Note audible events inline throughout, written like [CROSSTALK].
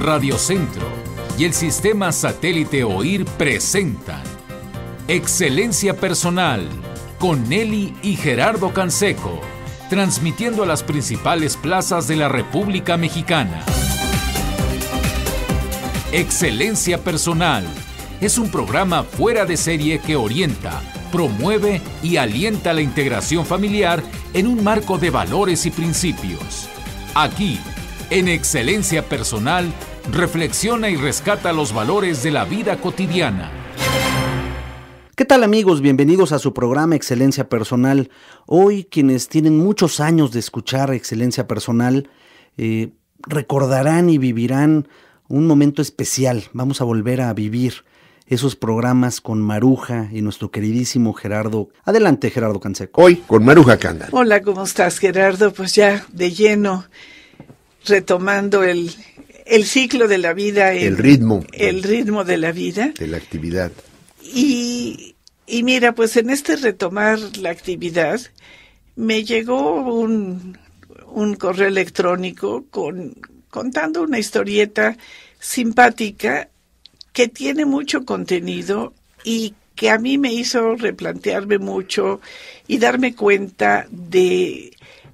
Radiocentro y el sistema satélite OIR presentan Excelencia Personal con Nelly y Gerardo Canseco, transmitiendo a las principales plazas de la República Mexicana. Excelencia Personal es un programa fuera de serie que orienta, promueve y alienta la integración familiar en un marco de valores y principios. Aquí en excelencia personal, reflexiona y rescata los valores de la vida cotidiana. ¿Qué tal amigos? Bienvenidos a su programa Excelencia Personal. Hoy quienes tienen muchos años de escuchar Excelencia Personal eh, recordarán y vivirán un momento especial. Vamos a volver a vivir esos programas con Maruja y nuestro queridísimo Gerardo. Adelante Gerardo Canseco. Hoy con Maruja Canda. Hola, ¿cómo estás Gerardo? Pues ya de lleno retomando el, ciclo de la vida. El, ritmo. El ritmo de la vida. De la actividad. Y, y mira, pues en este retomar la actividad, me llegó un, un correo electrónico con, contando una historieta simpática que tiene mucho contenido y que a mí me hizo replantearme mucho y darme cuenta de,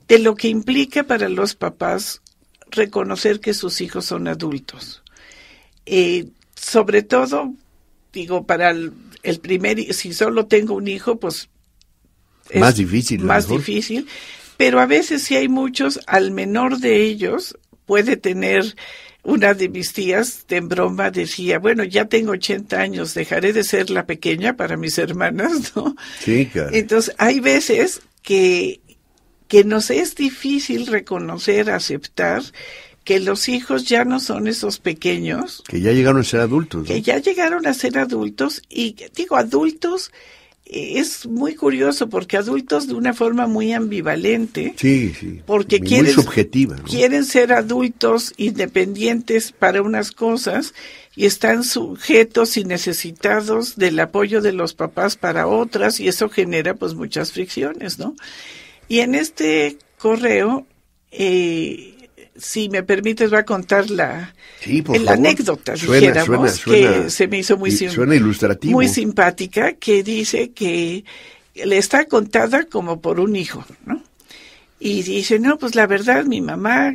de lo que implica para los papás reconocer que sus hijos son adultos. Eh, sobre todo, digo, para el, primer, si solo tengo un hijo, pues... Es más difícil. Más difícil. Pero a veces si hay muchos, al menor de ellos puede tener una de mis tías de broma decía, bueno, ya tengo 80 años, dejaré de ser la pequeña para mis hermanas, [LAUGHS] ¿no? Entonces, hay veces que que nos es difícil reconocer, aceptar que los hijos ya no son esos pequeños. Que ya llegaron a ser adultos. Que ya llegaron a ser adultos y digo adultos eh, es muy curioso porque adultos de una forma muy ambivalente. Sí, sí. Porque quieren, quieren ser adultos independientes para unas cosas y están sujetos y necesitados del apoyo de los papás para otras y eso genera pues muchas fricciones, ¿no? Y en este correo, eh, si me permites, va a contar la, anécdota, dijéramos, que se me hizo muy, simpática, que dice que le está contada como por un hijo, ¿no? Y dice, no, pues la verdad, mi mamá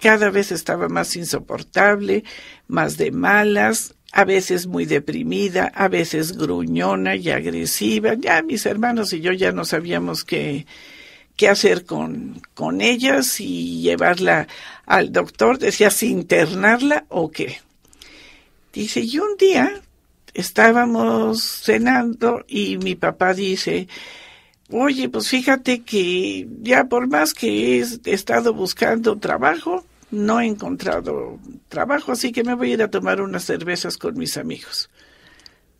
cada vez estaba más insoportable, más de malas, a veces muy deprimida, a veces gruñona y agresiva. Ya mis hermanos y yo ya no sabíamos que qué hacer con, con ellas y llevarla al doctor, decía si internarla o qué. Dice, y un día estábamos cenando y mi papá dice, oye, pues fíjate que ya por más que he estado buscando trabajo, no he encontrado trabajo, así que me voy a ir a tomar unas cervezas con mis amigos.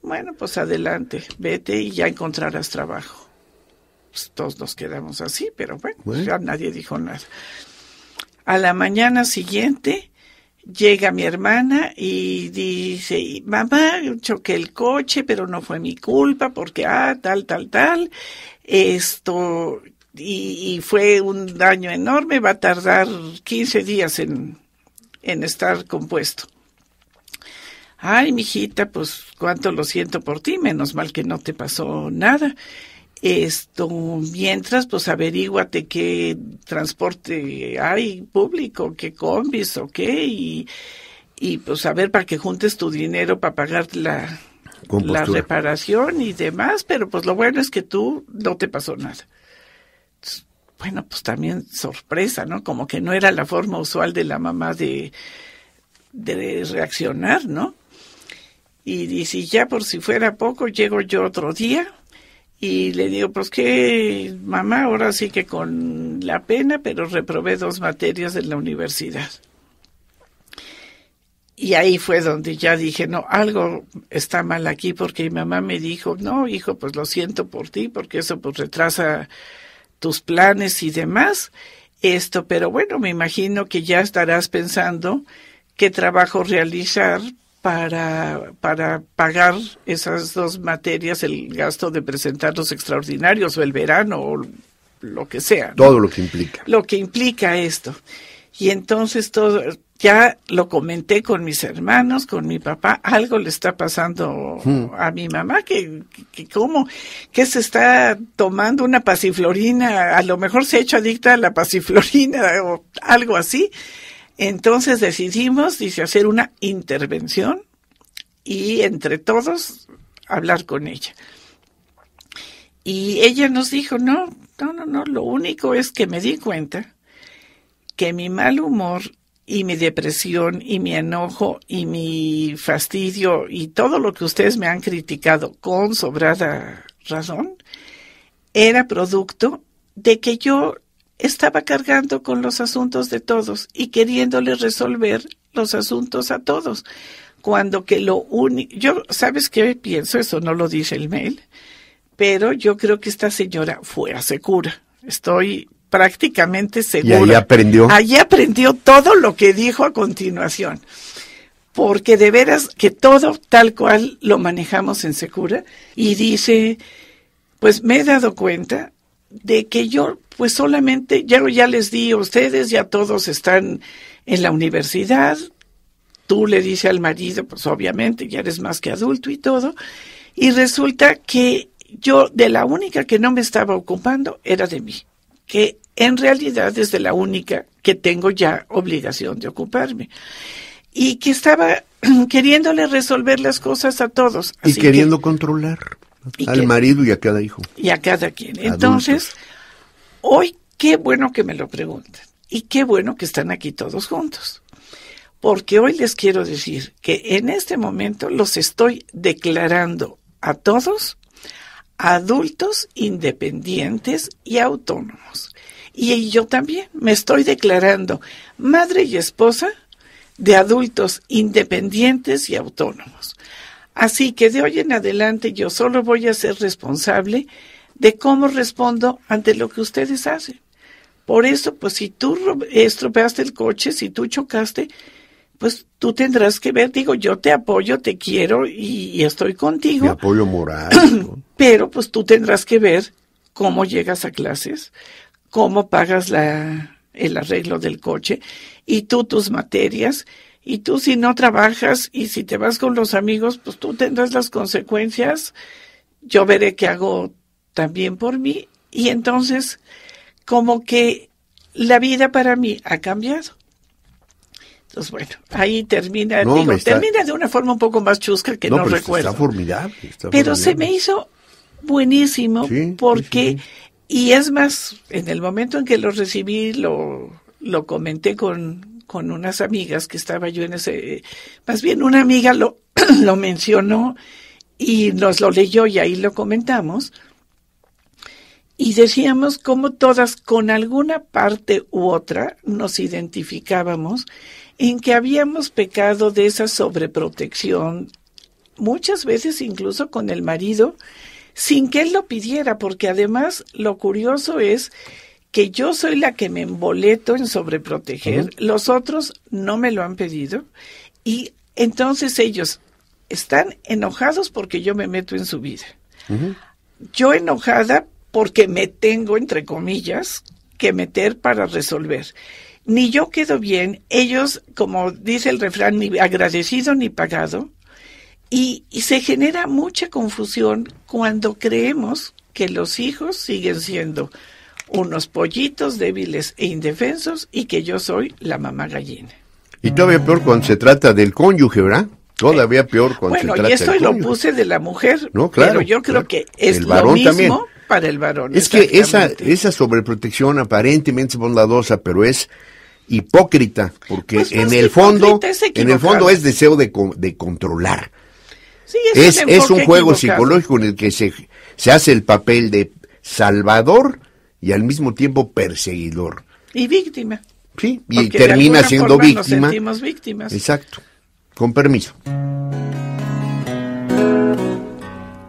Bueno, pues adelante, vete y ya encontrarás trabajo. Pues, todos nos quedamos así, pero pues, bueno, ya nadie dijo nada. A la mañana siguiente llega mi hermana y dice, mamá, choqué el coche, pero no fue mi culpa porque, ah, tal, tal, tal, esto, y, fue un daño enorme, va a tardar 15 días en, en estar compuesto. Ay, mijita, pues cuánto lo siento por ti, menos mal que no te pasó nada. Esto, mientras, pues averíguate qué transporte hay público, qué combis o qué, y, y pues a ver para que juntes tu dinero para pagar la, la reparación y demás, pero pues lo bueno es que tú no te pasó nada bueno, pues también sorpresa, ¿no? Como que no era la forma usual de la mamá de, de reaccionar, ¿no? Y dice, ya por si fuera poco, llego yo otro día y le digo, pues qué, mamá, ahora sí que con la pena, pero reprobé dos materias en la universidad. Y ahí fue donde ya dije, no, algo está mal aquí porque mi mamá me dijo, no, hijo, pues lo siento por ti, porque eso pues retrasa tus planes y demás. Esto, pero bueno, me imagino que ya estarás pensando qué trabajo realizar para, para pagar esas dos materias, el gasto de presentar los extraordinarios o el verano o lo que sea. Todo lo que implica. Lo que implica esto. Y entonces todo, ya lo comenté con mis hermanos, con mi papá, algo le está pasando hmm. a mi mamá, que, que cómo, que se está tomando una pasiflorina, a lo mejor se ha hecho adicta a la pasiflorina o algo así, entonces decidimos, dice, hacer una intervención y entre todos hablar con ella. Y ella nos dijo, no, no, no, no, lo único es que me di cuenta que mi mal humor y mi depresión y mi enojo y mi fastidio y todo lo que ustedes me han criticado con sobrada razón era producto de que yo estaba cargando con los asuntos de todos y queriéndole resolver los asuntos a todos. Cuando que lo único, yo, ¿sabes qué pienso? Eso no lo dice el mail, pero yo creo que esta señora fue a Secura. Estoy prácticamente segura. Y ahí aprendió. Allí aprendió todo lo que dijo a continuación. Porque de veras que todo tal cual lo manejamos en Secura. Y dice, pues me he dado cuenta de que yo pues solamente, ya, ya les di a ustedes, ya todos están en la universidad, tú le dices al marido, pues obviamente ya eres más que adulto y todo, y resulta que yo de la única que no me estaba ocupando era de mí, que en realidad es de la única que tengo ya obligación de ocuparme. Y que estaba [CLEARS THROAT] queriéndole resolver las cosas a todos. y queriendo controlar al marido y a cada hijo. Y a cada quien. Entonces, Hoy, qué bueno que me lo preguntan y qué bueno que están aquí todos juntos. Porque hoy les quiero decir que en este momento los estoy declarando a todos adultos independientes y autónomos. Y yo también me estoy declarando madre y esposa de adultos independientes y autónomos. Así que de hoy en adelante yo solo voy a ser responsable de cómo respondo ante lo que ustedes hacen. Por eso, pues si tú estropeaste el coche, si tú chocaste, pues tú tendrás que ver, digo, yo te apoyo, te quiero y, estoy contigo. apoyo moral. [CLEARS THROAT] Pero pues tú tendrás que ver cómo llegas a clases, cómo pagas la, el arreglo del coche y tú tus materias. Y tú si no trabajas y si te vas con los amigos, pues tú tendrás las consecuencias. Yo veré qué hago también por mí, y entonces como que la vida para mí ha cambiado. Entonces, bueno, ahí termina, termina de una forma un poco más chusca que no, recuerdo. pero se me hizo buenísimo porque, y es más, en el momento en que lo recibí, lo, lo comenté con, con unas amigas que estaba yo en ese, más bien una amiga lo, [CLEARS THROAT] lo mencionó y nos lo leyó y ahí lo comentamos. Y decíamos como todas con alguna parte u otra nos identificábamos en que habíamos pecado de esa sobreprotección, muchas veces incluso con el marido, sin que él lo pidiera, porque además lo curioso es que yo soy la que me emboleto en sobreproteger, los otros no me lo han pedido y entonces ellos están enojados porque yo me meto en su vida. Yo enojada porque me tengo, entre comillas, que meter para resolver. Ni yo quedo bien, ellos, como dice el refrán, ni agradecido ni pagado, y, se genera mucha confusión cuando creemos que los hijos siguen siendo unos pollitos débiles e indefensos y que yo soy la mamá gallina. Y todavía peor cuando se trata del cónyuge, ¿verdad? Todavía peor cuando se trata del cónyuge. Bueno, y esto lo puse de la mujer, no, claro, pero yo creo que es el lo mismo. Para el varón. Es que esa, esa sobreprotección aparentemente es bondadosa, pero es hipócrita, porque pues en, el fondo, en el fondo es deseo de, de controlar. es, un juego psicológico en el que se, se hace el papel de salvador y al mismo tiempo perseguidor. Y víctima. Sí, y termina siendo víctima. víctimas. Exacto. Con permiso.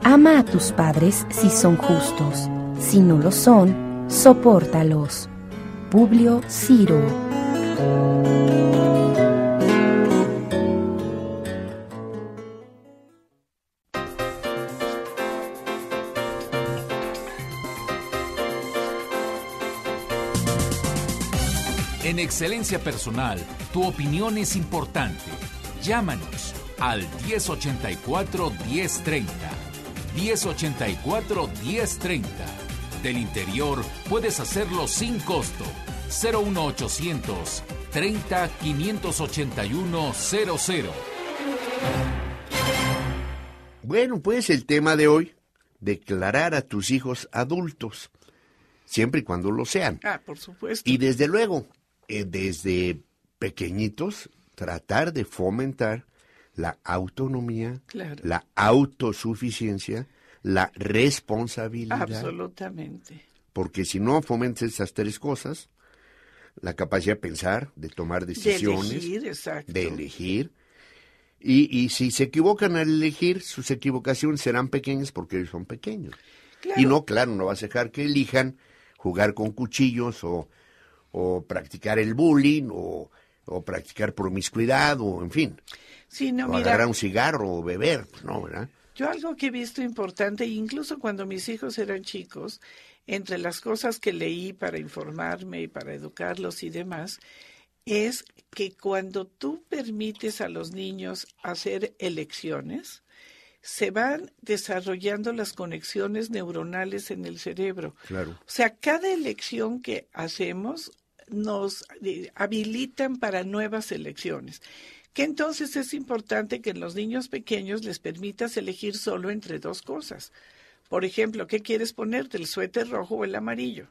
Ama a tus padres si son justos, si no lo son, sopórtalos. Publio Ciro. En excelencia personal, tu opinión es importante. Llámanos al 1084 1030 1084-1030. Del interior puedes hacerlo sin costo. 01800 30 581 00. Bueno, pues el tema de hoy, declarar a tus hijos adultos, siempre y cuando lo sean. Ah, por supuesto. Y desde luego, eh, desde pequeñitos, tratar de fomentar la autonomía, la autosuficiencia, la responsabilidad. Absolutamente. Porque si no fomentas esas tres cosas, la capacidad de pensar, de tomar decisiones, de elegir, y, y, si se equivocan al elegir, sus equivocaciones serán pequeñas porque ellos son pequeños. Y no, claro, no vas a dejar que elijan jugar con cuchillos o, practicar el bullying o, o practicar promiscuidad o en fin. Sí, un cigarro o beber, ¿no? ¿verdad? Yo algo que he visto importante, incluso cuando mis hijos eran chicos, entre las cosas que leí para informarme y para educarlos y demás, es que cuando tú permites a los niños hacer elecciones, se van desarrollando las conexiones neuronales en el cerebro. Claro. O sea, cada elección que hacemos nos eh, habilitan para nuevas elecciones que entonces es importante que en los niños pequeños les permitas elegir solo entre dos cosas. Por ejemplo, ¿qué quieres ponerte, el suéter rojo o el amarillo?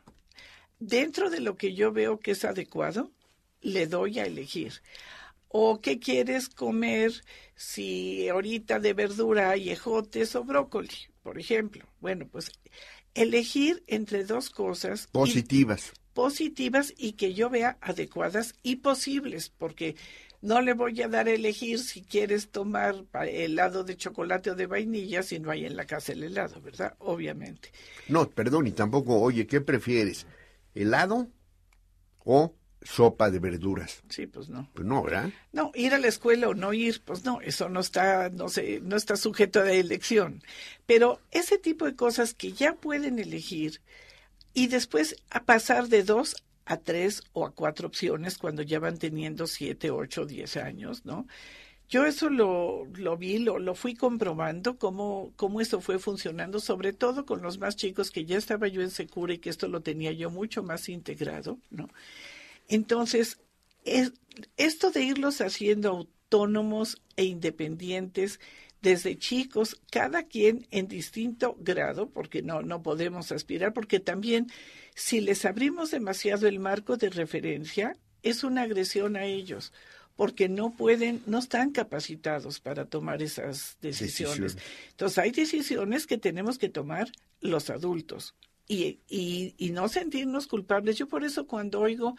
Dentro de lo que yo veo que es adecuado, le doy a elegir. ¿O qué quieres comer si ahorita de verdura hay ejotes o brócoli, por ejemplo? Bueno, pues elegir entre dos cosas. Positivas. positivas y que yo vea adecuadas y posibles, porque no le voy a dar a elegir si quieres tomar helado de chocolate o de vainilla si no hay en la casa el helado, ¿verdad? Obviamente. No, perdón, y tampoco, oye, ¿qué prefieres? ¿Helado o sopa de verduras. Sí, pues no. Pues no, ¿verdad? No, ir a la escuela o no ir, pues no, eso no está, no sé, no está sujeto a elección. Pero ese tipo de cosas que ya pueden elegir y después a pasar de dos a tres o a cuatro opciones cuando ya van teniendo siete, ocho, diez años, ¿no? Yo eso lo, vi, lo, lo, fui comprobando, cómo, cómo eso fue funcionando, sobre todo con los más chicos que ya estaba yo en Secura y que esto lo tenía yo mucho más integrado, ¿no? Entonces, es, esto de irlos haciendo autónomos e independientes desde chicos, cada quien en distinto grado, porque no, no podemos aspirar, porque también si les abrimos demasiado el marco de referencia, es una agresión a ellos porque no pueden, no están capacitados para tomar esas decisiones. Entonces, hay decisiones que tenemos que tomar los adultos y, y no sentirnos culpables. Yo por eso cuando oigo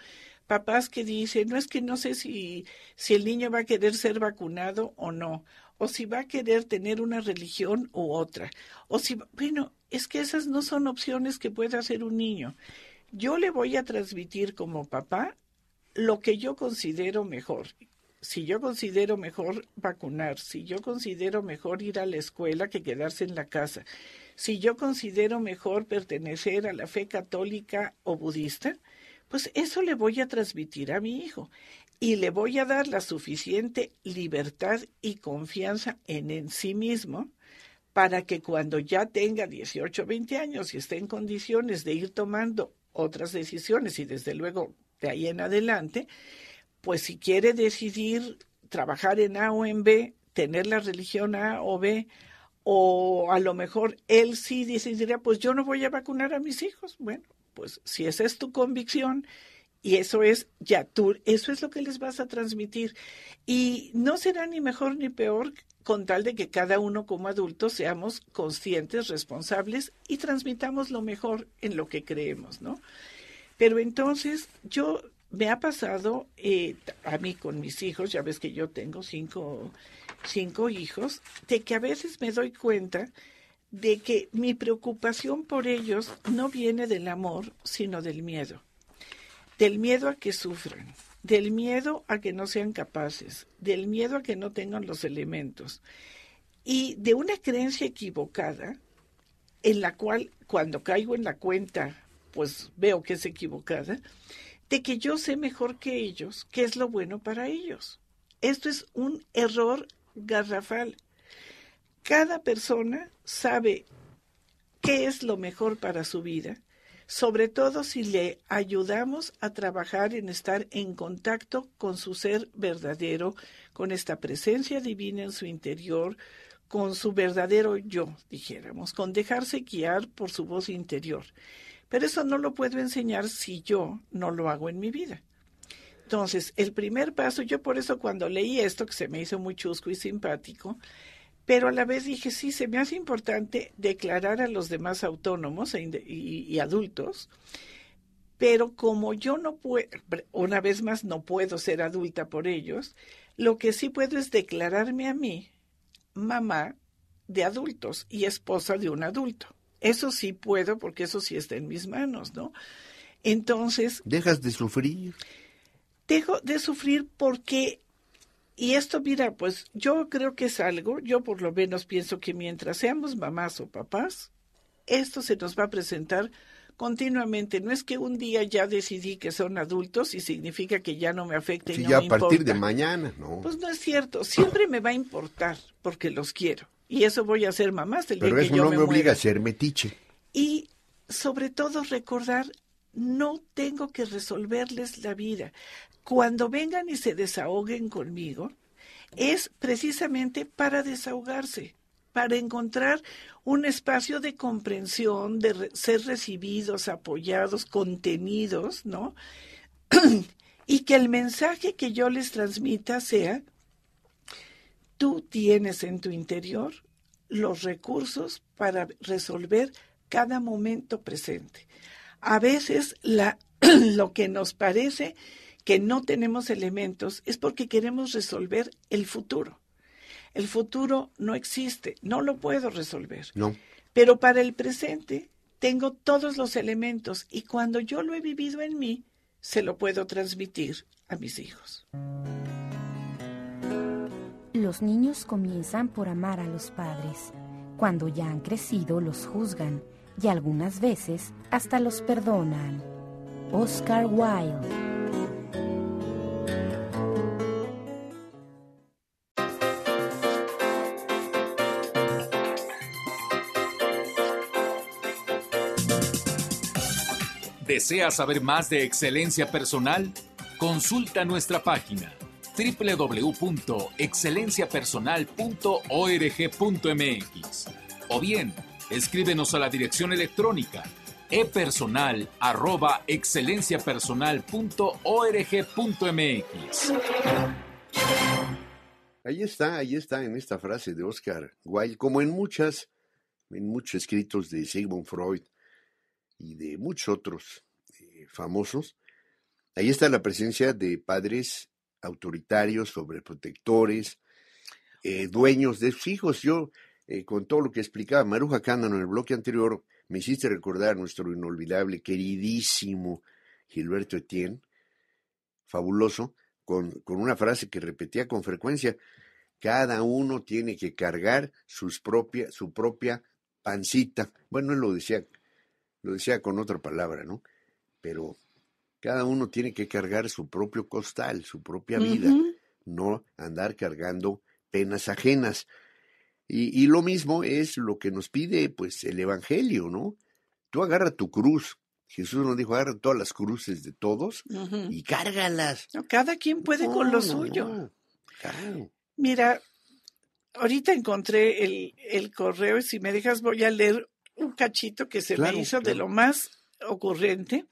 papás que dicen, no es que no sé si, si el niño va a querer ser vacunado o no, o si va a querer tener una religión u otra, o si, bueno, es que esas no son opciones que pueda hacer un niño. Yo le voy a transmitir como papá lo que yo considero mejor. Si yo considero mejor vacunar, si yo considero mejor ir a la escuela que quedarse en la casa, si yo considero mejor pertenecer a la fe católica o budista, pues eso le voy a transmitir a mi hijo y le voy a dar la suficiente libertad y confianza en, sí mismo para que cuando ya tenga 18 o 20 años y esté en condiciones de ir tomando otras decisiones y desde luego de ahí en adelante, pues si quiere decidir trabajar en A o en B, tener la religión A o B, o a lo mejor él sí decidirá, pues yo no voy a vacunar a mis hijos. Bueno, pues si esa es tu convicción y eso es ya tú eso es lo que les vas a transmitir. Y no será ni mejor ni peor con tal de que cada uno como adulto seamos conscientes, responsables y transmitamos lo mejor en lo que creemos, ¿no? Pero entonces yo me ha pasado eh, a mí con mis hijos, ya ves que yo tengo cinco, cinco hijos, de que a veces me doy cuenta de que mi preocupación por ellos no viene del amor, sino del miedo. Del miedo a que sufran, del miedo a que no sean capaces, del miedo a que no tengan los elementos y de una creencia equivocada en la cual cuando caigo en la cuenta, pues veo que es equivocada, de que yo sé mejor que ellos qué es lo bueno para ellos. Esto es un error garrafal cada persona sabe qué es lo mejor para su vida, sobre todo si le ayudamos a trabajar en estar en contacto con su ser verdadero, con esta presencia divina en su interior, con su verdadero yo, dijéramos, con dejarse guiar por su voz interior. Pero eso no lo puedo enseñar si yo no lo hago en mi vida. Entonces, el primer paso, yo por eso cuando leí esto, que se me hizo muy chusco y simpático, pero a la vez dije, sí, se me hace importante declarar a los demás autónomos e y, y, adultos, pero como yo no puedo, una vez más, no puedo ser adulta por ellos, lo que sí puedo es declararme a mí mamá de adultos y esposa de un adulto. Eso sí puedo porque eso sí está en mis manos, ¿no? Entonces... Dejas de sufrir. Dejo de sufrir porque y esto, mira, pues yo creo que es algo, yo por lo menos pienso que mientras seamos mamás o papás, esto se nos va a presentar continuamente. No es que un día ya decidí que son adultos y significa que ya no me afecta y ya a partir de mañana, no. Pues no es cierto, siempre me va a importar porque los quiero. Y eso voy a hacer mamás el día que yo no me, obliga a ser metiche. Y sobre todo recordar no tengo que resolverles la vida cuando vengan y se desahoguen conmigo, es precisamente para desahogarse, para encontrar un espacio de comprensión, de ser recibidos, apoyados, contenidos, ¿no? [CLEARS THROAT] y que el mensaje que yo les transmita sea, tú tienes en tu interior los recursos para resolver cada momento presente. A veces [CLEARS THROAT] lo que nos parece que no tenemos elementos es porque queremos resolver el futuro. El futuro no existe, no lo puedo resolver. Pero para el presente tengo todos los elementos y cuando yo lo he vivido en mí, se lo puedo transmitir a mis hijos. Los niños comienzan por amar a los padres. Cuando ya han crecido, los juzgan y algunas veces hasta los perdonan. Oscar Wilde ¿Deseas saber más de excelencia personal? Consulta nuestra página www.excelenciapersonal.org.mx o bien escríbenos a la dirección electrónica epersonal.excelenciapersonal.org.mx Ahí está, ahí está en esta frase de Oscar Wilde, como en muchas, en muchos escritos de Sigmund Freud, y de muchos otros eh, famosos, ahí está la presencia de padres autoritarios, sobreprotectores, eh, dueños de sus hijos. Yo, eh, con todo lo que explicaba Maruja Cándano en el bloque anterior, me hiciste recordar nuestro inolvidable, queridísimo Gilberto Etienne, fabuloso, con, una frase que repetía con frecuencia, cada uno tiene que cargar sus su propia pancita. Bueno, él lo decía lo decía con otra palabra, ¿no? Pero cada uno tiene que cargar su propio costal, su propia vida, no andar cargando penas ajenas. Y, lo mismo es lo que nos pide pues el Evangelio, ¿no? Tú agarra tu cruz. Jesús nos dijo, agarra todas las cruces de todos y cárgalas. No, cada quien puede con lo suyo. Claro. Mira, ahorita encontré el, el correo y si me dejas voy a leer un cachito que se me hizo de lo más ocurrente.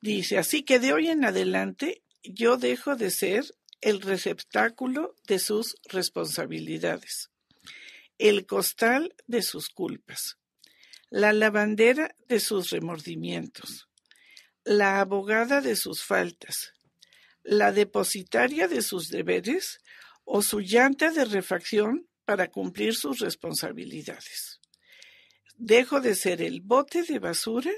Dice, así que de hoy en adelante yo dejo de ser el receptáculo de sus responsabilidades, el costal de sus culpas, la lavandera de sus remordimientos, la abogada de sus faltas, la depositaria de sus deberes o su llanta de refacción para cumplir sus responsabilidades dejo de ser el bote de basura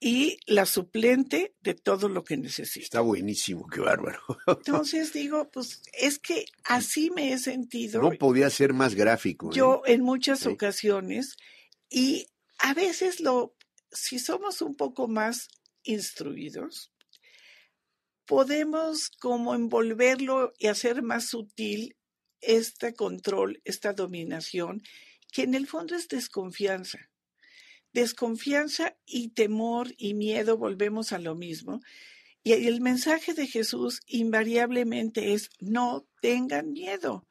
y la suplente de todo lo que necesito. Está buenísimo, qué bárbaro. [LAUGHS] Entonces digo, pues es que así me he sentido. No podía ser más gráfico. Yo ¿eh? en muchas ocasiones y a veces lo, si somos un poco más instruidos, podemos como envolverlo y hacer más sutil este control, esta dominación que en el fondo es desconfianza. Desconfianza y temor y miedo, volvemos a lo mismo. Y el mensaje de Jesús invariablemente es, no tengan miedo.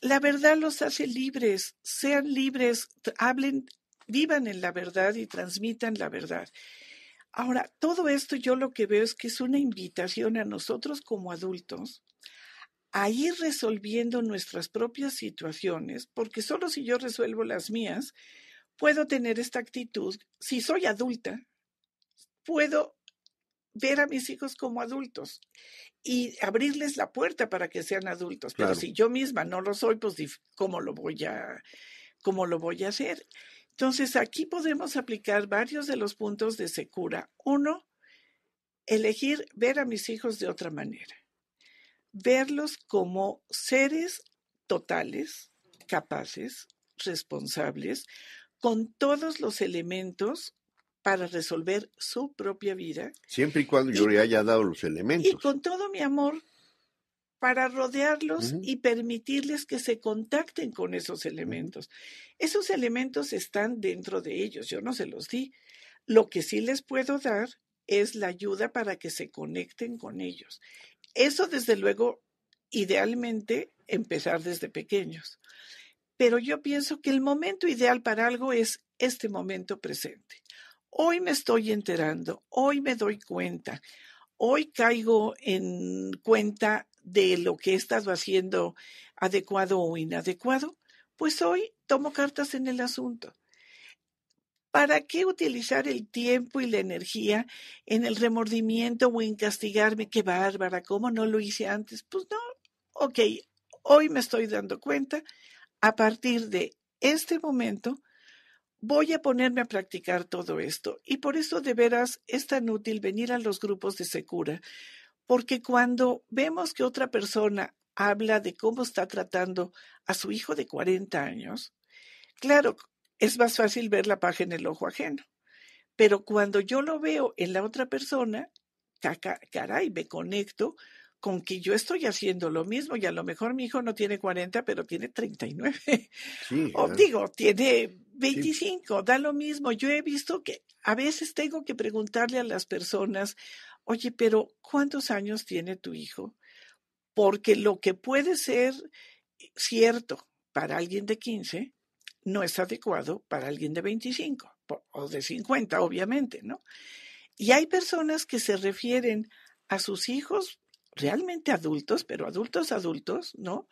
La verdad los hace libres, sean libres, hablen, vivan en la verdad y transmitan la verdad. Ahora, todo esto yo lo que veo es que es una invitación a nosotros como adultos a ir resolviendo nuestras propias situaciones, porque solo si yo resuelvo las mías, puedo tener esta actitud. Si soy adulta, puedo ver a mis hijos como adultos y abrirles la puerta para que sean adultos. Pero si yo misma no lo soy, pues ¿cómo lo voy a, cómo lo voy a hacer? Entonces, aquí podemos aplicar varios de los puntos de Secura. Uno, elegir ver a mis hijos de otra manera verlos como seres totales, capaces, responsables, con todos los elementos para resolver su propia vida. Siempre y cuando yo le haya dado los elementos. Y con todo mi amor para rodearlos y permitirles que se contacten con esos elementos. Esos elementos están dentro de ellos, yo no se los di. Lo que sí les puedo dar es la ayuda para que se conecten con ellos. Eso, desde luego, idealmente empezar desde pequeños. Pero yo pienso que el momento ideal para algo es este momento presente. Hoy me estoy enterando, hoy me doy cuenta, hoy caigo en cuenta de lo que he estado haciendo adecuado o inadecuado, pues hoy tomo cartas en el asunto. ¿Para qué utilizar el tiempo y la energía en el remordimiento o en castigarme? Qué bárbara, ¿cómo no lo hice antes? Pues no, ok, hoy me estoy dando cuenta, a partir de este momento voy a ponerme a practicar todo esto. Y por eso de veras es tan útil venir a los grupos de Secura, porque cuando vemos que otra persona habla de cómo está tratando a su hijo de 40 años, claro, es más fácil ver la página en el ojo ajeno. Pero cuando yo lo veo en la otra persona, caray, me conecto con que yo estoy haciendo lo mismo y a lo mejor mi hijo no tiene 40, pero tiene 39. Sí, o digo, tiene 25, da lo mismo. Yo he visto que a veces tengo que preguntarle a las personas, oye, pero ¿cuántos años tiene tu hijo? Porque lo que puede ser eh, cierto para alguien de 15, no es adecuado para alguien de 25 o de 50, obviamente, ¿no? Y hay personas que se refieren a sus hijos realmente adultos, pero adultos adultos, ¿no?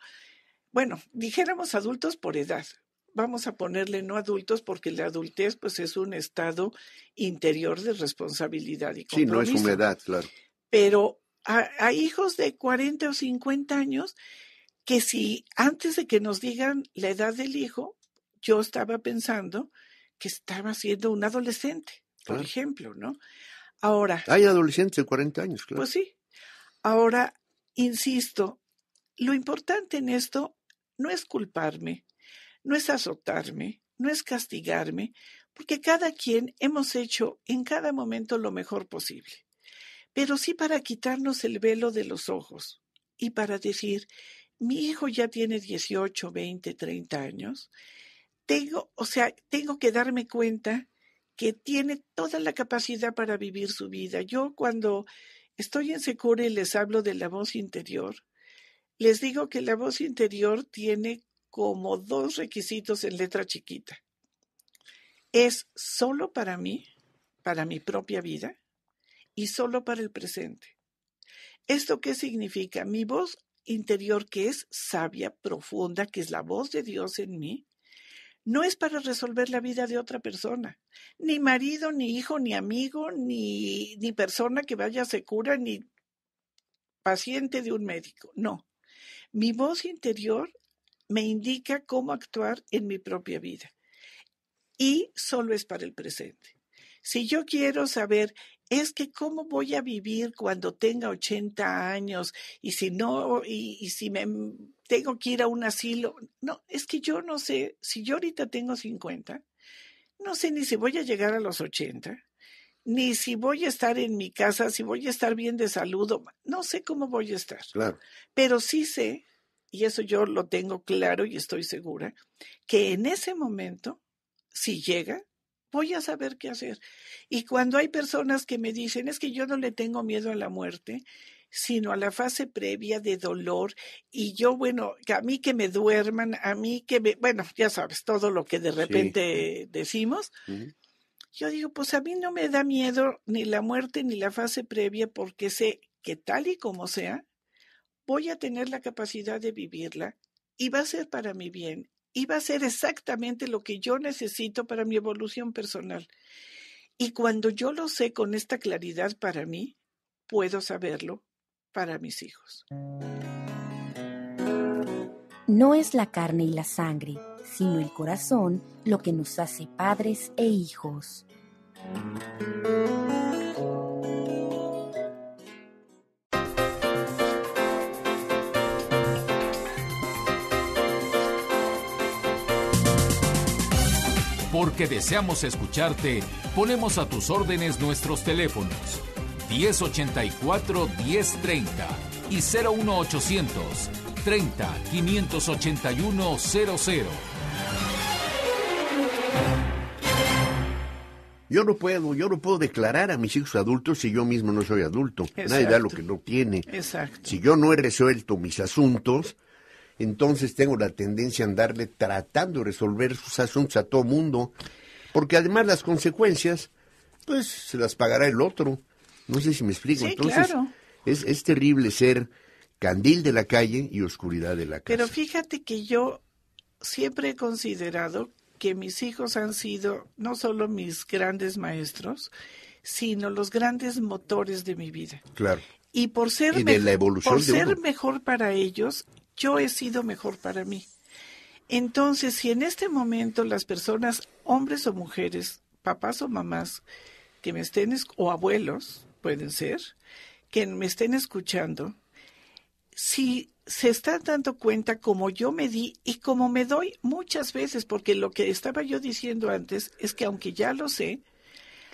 Bueno, dijéramos adultos por edad. Vamos a ponerle no adultos porque la adultez pues es un estado interior de responsabilidad y compromiso. Sí, no es una edad, claro. Pero hay a hijos de 40 o 50 años que si antes de que nos digan la edad del hijo, yo estaba pensando que estaba siendo un adolescente, por ejemplo, ¿no? Ahora. Hay adolescentes de 40 años, claro. Pues sí. Ahora, insisto, lo importante en esto no es culparme, no es azotarme, no es castigarme, porque cada quien hemos hecho en cada momento lo mejor posible, pero sí para quitarnos el velo de los ojos y para decir, mi hijo ya tiene 18, 20, 30 años, tengo, o sea, tengo que darme cuenta que tiene toda la capacidad para vivir su vida. Yo cuando estoy en Secure y les hablo de la voz interior, les digo que la voz interior tiene como dos requisitos en letra chiquita. Es solo para mí, para mi propia vida, y solo para el presente. ¿Esto qué significa? Mi voz interior que es sabia, profunda, que es la voz de Dios en mí, no es para resolver la vida de otra persona, ni marido, ni hijo, ni amigo, ni, persona que vaya a se cura, ni paciente de un médico, no. Mi voz interior me indica cómo actuar en mi propia vida y solo es para el presente. Si yo quiero saber es que cómo voy a vivir cuando tenga 80 años y si no, y si me tengo que ir a un asilo. No, es que yo no sé, si yo ahorita tengo 50, no sé ni si voy a llegar a los 80, ni si voy a estar en mi casa, si voy a estar bien de salud, no sé cómo voy a estar. Claro. Pero sí sé, y eso yo lo tengo claro y estoy segura, que en ese momento, si llega, voy a saber qué hacer. Y cuando hay personas que me dicen, es que yo no le tengo miedo a la muerte, sino a la fase previa de dolor. Y yo, bueno, a mí que me duerman, a mí que me, bueno, ya sabes, todo lo que de repente decimos. Yo digo, pues a mí no me da miedo ni la muerte ni la fase previa porque sé que tal y como sea, voy a tener la capacidad de vivirla y va a ser para mi bien y va a ser exactamente lo que yo necesito para mi evolución personal. Y cuando yo lo sé con esta claridad para mí, puedo saberlo para mis hijos. No es la carne y la sangre, sino el corazón lo que nos hace padres e hijos. Porque deseamos escucharte, ponemos a tus órdenes nuestros teléfonos 1084-1030 y 01800 30 581 00. Yo no puedo, yo no puedo declarar a mis hijos adultos si yo mismo no soy adulto. Nadie da lo que no tiene. Exacto. Si yo no he resuelto mis asuntos, entonces tengo la tendencia a andarle tratando de resolver sus asuntos a todo mundo, porque además las consecuencias, pues se las pagará el otro. No sé si me explico. es, terrible ser candil de la calle y oscuridad de la casa. Pero fíjate que yo siempre he considerado que mis hijos han sido no solo mis grandes maestros, sino los grandes motores de mi vida. Claro. Y por ser, de por ser mejor para ellos, yo he sido mejor para mí. Entonces, si en este momento las personas, hombres o mujeres, papás o mamás, que me estén, o abuelos, pueden ser, que me estén escuchando, si se están dando cuenta como yo me di y como me doy muchas veces, porque lo que estaba yo diciendo antes es que aunque ya lo sé,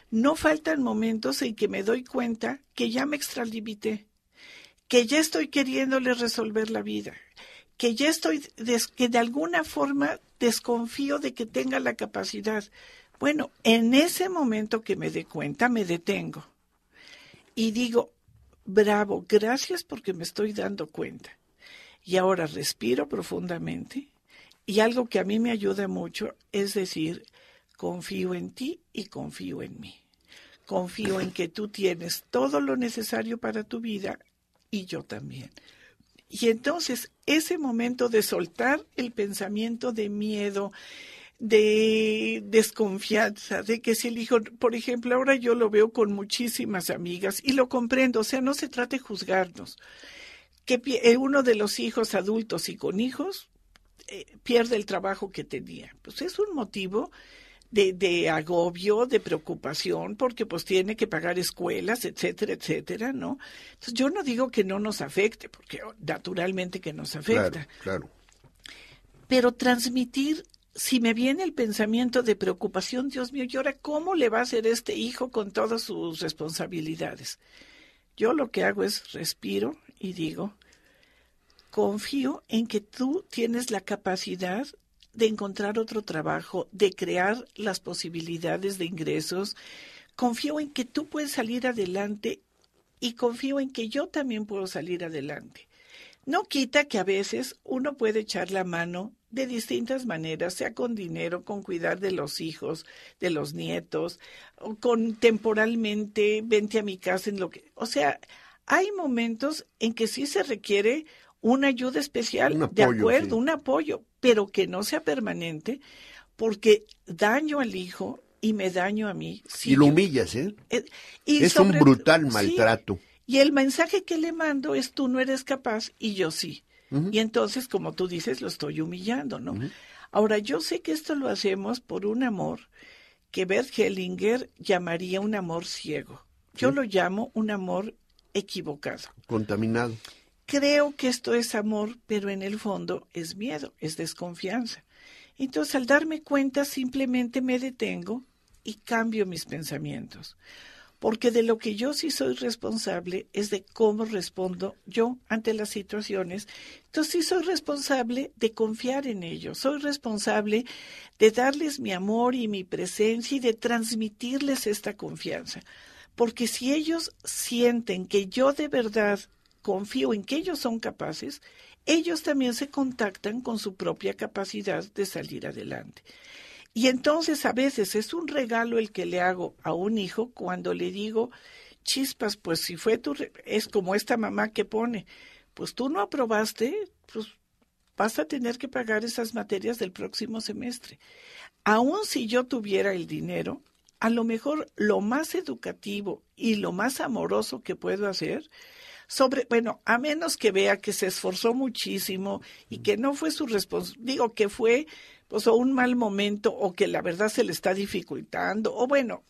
no faltan momentos en que me doy cuenta que ya me extralimité, que ya estoy queriéndole resolver la vida, que ya estoy, que de alguna forma desconfío de que tenga la capacidad. Bueno, en ese momento que me dé cuenta, me detengo y digo, bravo, gracias porque me estoy dando cuenta. Y ahora respiro profundamente y algo que a mí me ayuda mucho es decir, confío en ti y confío en mí. Confío en que tú tienes todo lo necesario para tu vida y yo también. Y entonces ese momento de soltar el pensamiento de miedo, de desconfianza, de que si el hijo, por ejemplo, ahora yo lo veo con muchísimas amigas y lo comprendo, o sea, no se trata de juzgarnos, que eh, uno de los hijos adultos y con hijos eh, pierde el trabajo que tenía. Pues es un motivo de, de, agobio, de preocupación, porque pues tiene que pagar escuelas, etcétera, etcétera, ¿no? Entonces yo no digo que no nos afecte, porque oh, naturalmente que nos afecta. Claro, claro. Pero transmitir si me viene el pensamiento de preocupación, Dios mío, ¿y ahora cómo le va a hacer este hijo con todas sus responsabilidades? Yo lo que hago es respiro y digo, confío en que tú tienes la capacidad de encontrar otro trabajo, de crear las posibilidades de ingresos, confío en que tú puedes salir adelante y confío en que yo también puedo salir adelante. No quita que a veces uno puede echar la mano de distintas maneras, sea con dinero, con cuidar de los hijos, de los nietos, o con temporalmente vente a mi casa en lo que, o sea, hay momentos en que sí se requiere una ayuda especial, de acuerdo, un apoyo, pero que no sea permanente, porque daño al hijo y me daño a mí. y lo humillas, ¿eh? eh es un brutal maltrato. Y el mensaje que le mando es tú no eres capaz y yo sí. Y entonces, como tú dices, lo estoy humillando, ¿no? Ahora, yo sé que esto lo hacemos por un amor que Bert Hellinger llamaría un amor ciego. Yo lo llamo un amor equivocado. Contaminado. Creo que esto es amor, pero en el fondo es miedo, es desconfianza. Entonces, al darme cuenta, simplemente me detengo y cambio mis pensamientos porque de lo que yo sí soy responsable es de cómo respondo yo ante las situaciones. Entonces sí soy responsable de confiar en ellos, soy responsable de darles mi amor y mi presencia y de transmitirles esta confianza. Porque si ellos sienten que yo de verdad confío en que ellos son capaces, ellos también se contactan con su propia capacidad de salir adelante. Y entonces a veces es un regalo el que le hago a un hijo cuando le digo, chispas, pues si fue tu... Es como esta mamá que pone, pues tú no aprobaste, pues vas a tener que pagar esas materias del próximo semestre. Aun si yo tuviera el dinero, a lo mejor lo más educativo y lo más amoroso que puedo hacer sobre, bueno, a menos que vea que se esforzó muchísimo y que no fue su responsabilidad, digo que fue pues un mal momento o que la verdad se le está dificultando o bueno,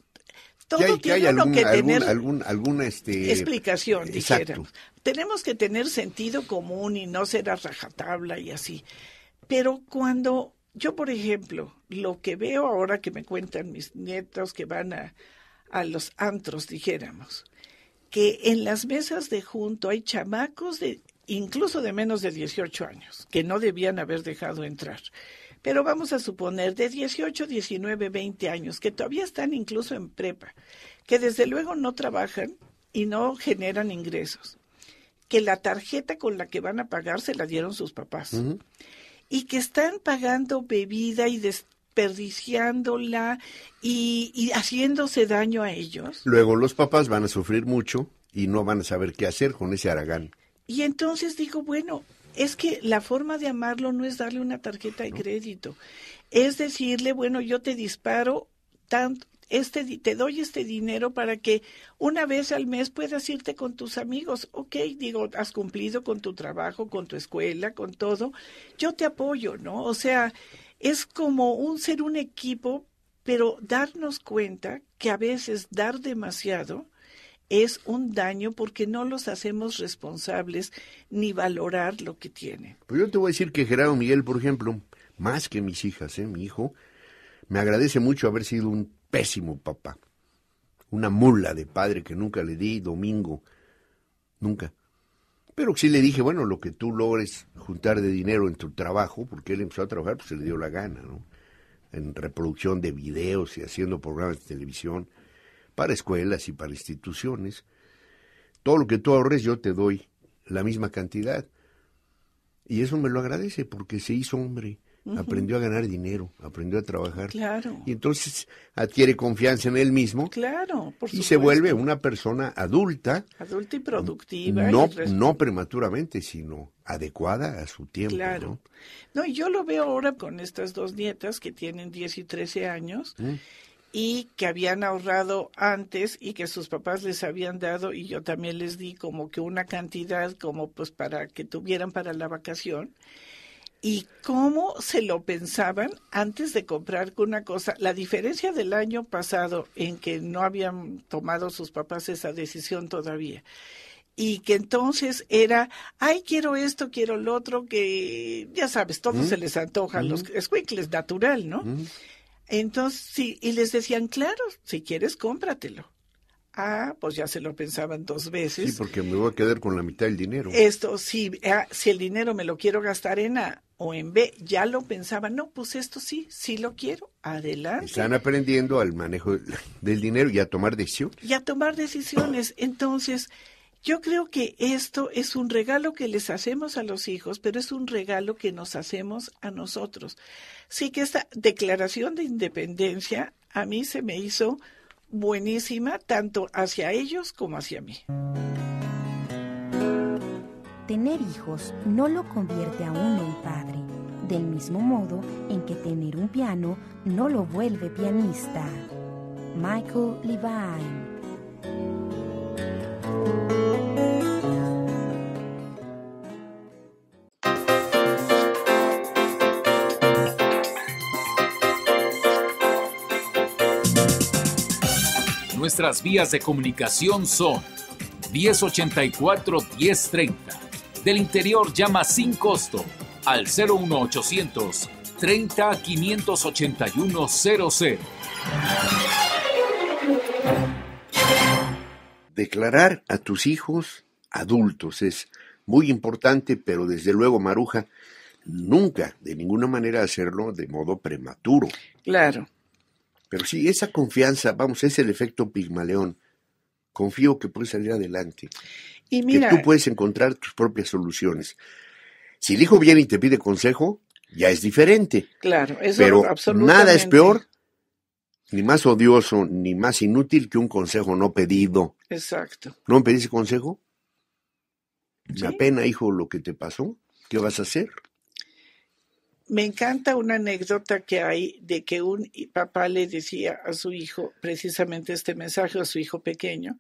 todo tiene que, que tener alguna este... explicación, dijéramos. Tenemos que tener sentido común y no ser a rajatabla y así. Pero cuando yo, por ejemplo, lo que veo ahora que me cuentan mis nietos que van a, a los antros, dijéramos, que en las mesas de junto hay chamacos de incluso de menos de 18 años, que no debían haber dejado entrar. Pero vamos a suponer de 18, 19, 20 años, que todavía están incluso en prepa, que desde luego no trabajan y no generan ingresos, que la tarjeta con la que van a pagar se la dieron sus papás. Y que están pagando bebida y desperdiciándola y, haciéndose daño a ellos. Luego los papás van a sufrir mucho y no van a saber qué hacer con ese haragán. Y entonces digo, bueno, es que la forma de amarlo no es darle una tarjeta de crédito, es decirle, bueno, yo te disparo tanto, este, te doy este dinero para que una vez al mes puedas irte con tus amigos. Ok, digo, has cumplido con tu trabajo, con tu escuela, con todo. Yo te apoyo, ¿no? O sea, es como un ser un equipo, pero darnos cuenta que a veces dar demasiado es un daño porque no los hacemos responsables ni valorar lo que tienen. Pues yo te voy a decir que Gerardo Miguel, por ejemplo, más que mis hijas, ¿eh? mi hijo, me agradece mucho haber sido un pésimo papá, una mula de padre que nunca le di domingo, nunca. Pero sí le dije, bueno, lo que tú logres juntar de dinero en tu trabajo, porque él empezó a trabajar, pues se le dio la gana, ¿no? En reproducción de videos y haciendo programas de televisión para escuelas y para instituciones. Todo lo que tú ahorres yo te doy la misma cantidad. Y eso me lo agradece porque se hizo hombre aprendió a ganar dinero, aprendió a trabajar. Claro. Y entonces adquiere confianza en él mismo. Claro, Y se vuelve una persona adulta. Adulta y productiva. No, no prematuramente, sino adecuada a su tiempo. Claro. ¿no? yo lo veo ahora con estas dos nietas que tienen 10 y 13 años. Mm. y que habían ahorrado antes y que sus papás les habían dado y yo también les di como que una cantidad como pues para que tuvieran para la vacación y cómo se lo pensaban antes de comprar una cosa. La diferencia del año pasado en que no habían tomado sus papás esa decisión todavía y que entonces era, ay, quiero esto, quiero lo otro, que ya sabes, todo se les antoja, los escuicles, natural, ¿no? Entonces, sí, y les decían, claro, si quieres, cómpratelo. Ah, pues ya se lo pensaban dos veces. Sí, porque me voy a quedar con la mitad del dinero. Esto, sí, ah, si el dinero me lo quiero gastar en o en B ya lo pensaba. no, pues esto sí, sí lo quiero, adelante. Están aprendiendo al manejo del dinero y a tomar decisiones. Y a tomar decisiones. Entonces, yo creo que esto es un regalo que les hacemos a los hijos, pero es un regalo que nos hacemos a nosotros. Sí que esta declaración de independencia a mí se me hizo buenísima, tanto hacia ellos como hacia mí. Tener hijos no lo convierte a uno en padre, del mismo modo en que tener un piano no lo vuelve pianista. Michael Levine Nuestras vías de comunicación son 1084-1030 del interior llama sin costo al 01800 30 581 00. Declarar a tus hijos adultos es muy importante, pero desde luego, Maruja, nunca de ninguna manera hacerlo de modo prematuro. Claro. Pero sí, esa confianza, vamos, es el efecto Pigmaleón confío que puedes salir adelante. Y que tú puedes encontrar tus propias soluciones. Si el hijo viene y te pide consejo, ya es diferente. Claro, eso Pero absolutamente. nada es peor, ni más odioso, ni más inútil que un consejo no pedido. Exacto. ¿No me pediste consejo? La pena, hijo, lo que te pasó. ¿Qué vas a hacer? Me encanta una anécdota que hay de que un papá le decía a su hijo precisamente este mensaje, a su hijo pequeño,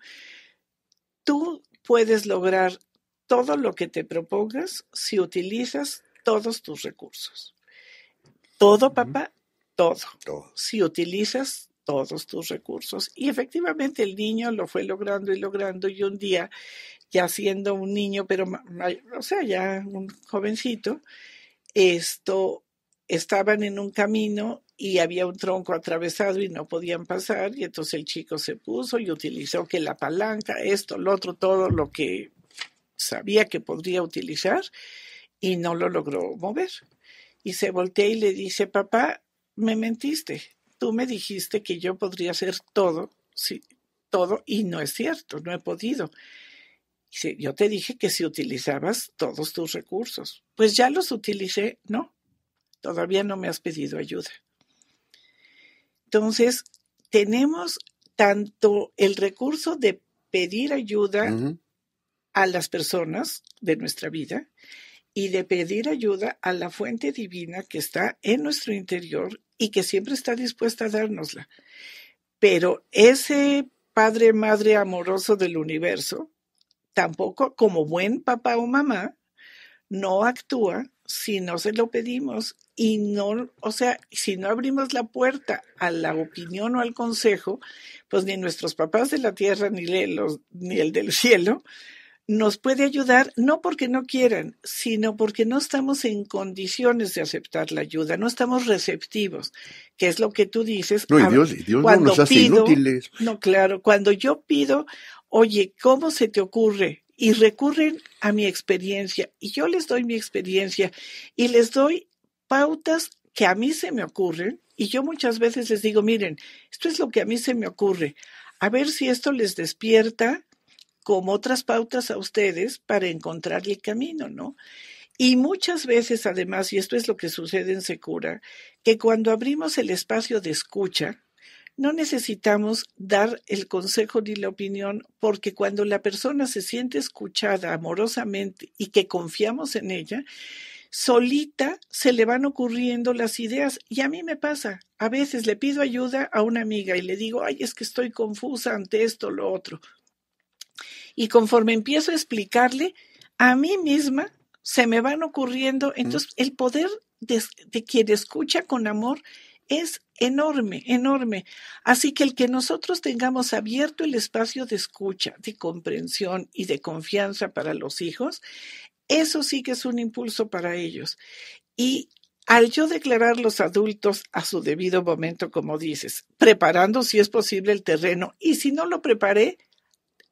tú puedes lograr todo lo que te propongas si utilizas todos tus recursos. Todo, papá, todo. Si utilizas todos tus recursos. Y efectivamente el niño lo fue logrando y logrando y un día, ya siendo un niño, pero, o sea, ya un jovencito, esto estaban en un camino y había un tronco atravesado y no podían pasar y entonces el chico se puso y utilizó que la palanca, esto, lo otro, todo lo que sabía que podría utilizar y no lo logró mover. Y se voltea y le dice, papá, me mentiste, tú me dijiste que yo podría hacer todo, sí, todo y no es cierto, no he podido yo te dije que si utilizabas todos tus recursos, pues ya los utilicé, no, todavía no me has pedido ayuda. Entonces, tenemos tanto el recurso de pedir ayuda a las personas de nuestra vida y de pedir ayuda a la fuente divina que está en nuestro interior y que siempre está dispuesta a dárnosla. Pero ese Padre, Madre amoroso del universo tampoco como buen papá o mamá, no actúa si no se lo pedimos y no, o sea, si no abrimos la puerta a la opinión o al consejo, pues ni nuestros papás de la tierra ni, los, ni el del [LAUGHS] cielo nos puede ayudar, no porque no quieran, sino porque no estamos en condiciones de aceptar la ayuda, no estamos receptivos, que es lo que tú dices. No, Dios, nos hace inútiles. No, claro, cuando yo pido, oye, ¿cómo se te ocurre? Y recurren a mi experiencia y yo les doy mi experiencia y les doy pautas que a mí se me ocurren y yo muchas veces les digo, miren, esto es lo que a mí se me ocurre. A ver si esto les despierta como otras pautas a ustedes para encontrarle el camino, ¿no? Y muchas veces, además, y esto es lo que sucede en Secura, que cuando abrimos el espacio de escucha, no necesitamos dar el consejo ni la opinión porque cuando la persona se siente escuchada amorosamente y que confiamos en ella, solita se le van ocurriendo las ideas. Y a mí me pasa, a veces le pido ayuda a una amiga y le digo, ay, es que estoy confusa ante esto, o lo otro. Y conforme empiezo a explicarle, a mí misma se me van ocurriendo. Mm. Entonces, el poder de, de, quien escucha con amor es enorme, enorme. Así que el que nosotros tengamos abierto el espacio de escucha, de comprensión y de confianza para los hijos, eso sí que es un impulso para ellos. Y al yo declarar los adultos a su debido momento, como dices, preparando si es posible el terreno y si no lo preparé,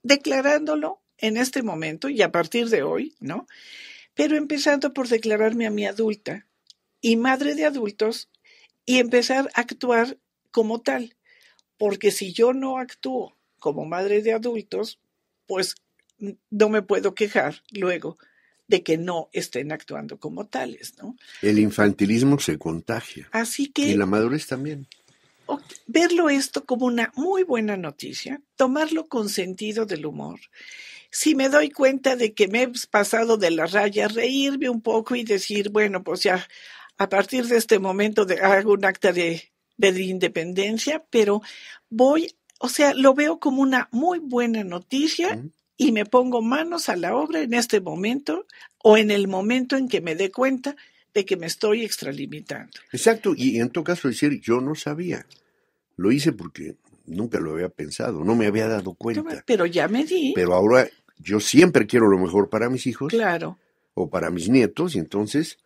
declarándolo en este momento y a partir de hoy, ¿no? Pero empezando por declararme a mi adulta y madre de adultos y empezar a actuar como tal. Porque si yo no actúo como madre de adultos, pues mm, no me puedo quejar luego de que no estén actuando como tales, ¿no? El infantilismo se contagia. Así que... Y la madurez también. Verlo esto como una muy buena noticia, tomarlo con sentido del humor. Si me doy cuenta de que me he pasado de la raya, reírme un poco y decir, bueno, pues ya a partir de este momento de, hago un acta de, independencia, pero voy, o sea, lo veo como una muy buena noticia y me pongo manos a la obra en este momento o en el momento en que me dé cuenta de que me estoy extralimitando. Exacto, y en todo caso decir, yo no sabía, lo hice porque nunca lo había pensado, no me había dado cuenta. Pero ya me di. Pero ahora yo siempre quiero lo mejor para mis hijos. Claro. O para mis nietos, y entonces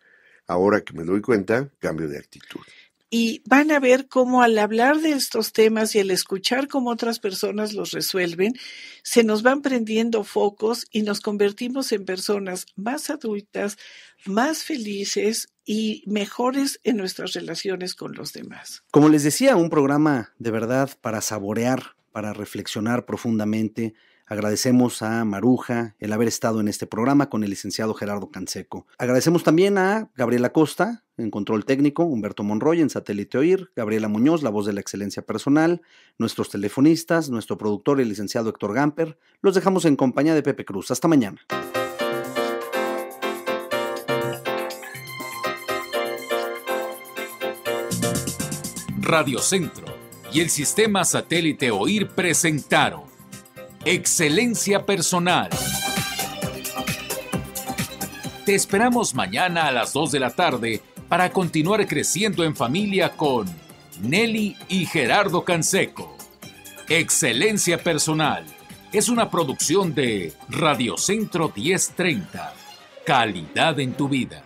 ahora que me doy cuenta, cambio de actitud. Y van a ver cómo al hablar de estos temas y al escuchar cómo otras personas los resuelven, se nos van prendiendo focos y nos convertimos en personas más adultas, más felices y mejores en nuestras relaciones con los demás. Como les decía, un programa de verdad para saborear, para reflexionar profundamente, Agradecemos a Maruja el haber estado en este programa con el licenciado Gerardo Canseco. Agradecemos también a Gabriela Costa en control técnico, Humberto Monroy en satélite oír, Gabriela Muñoz, la voz de la excelencia personal, nuestros telefonistas, nuestro productor el licenciado Héctor Gamper. Los dejamos en compañía de Pepe Cruz. Hasta mañana. Radio Centro y el sistema satélite oír presentaron Excelencia Personal. Te esperamos mañana a las 2 de la tarde para continuar creciendo en familia con Nelly y Gerardo Canseco. Excelencia Personal es una producción de Radiocentro 1030. Calidad en tu vida.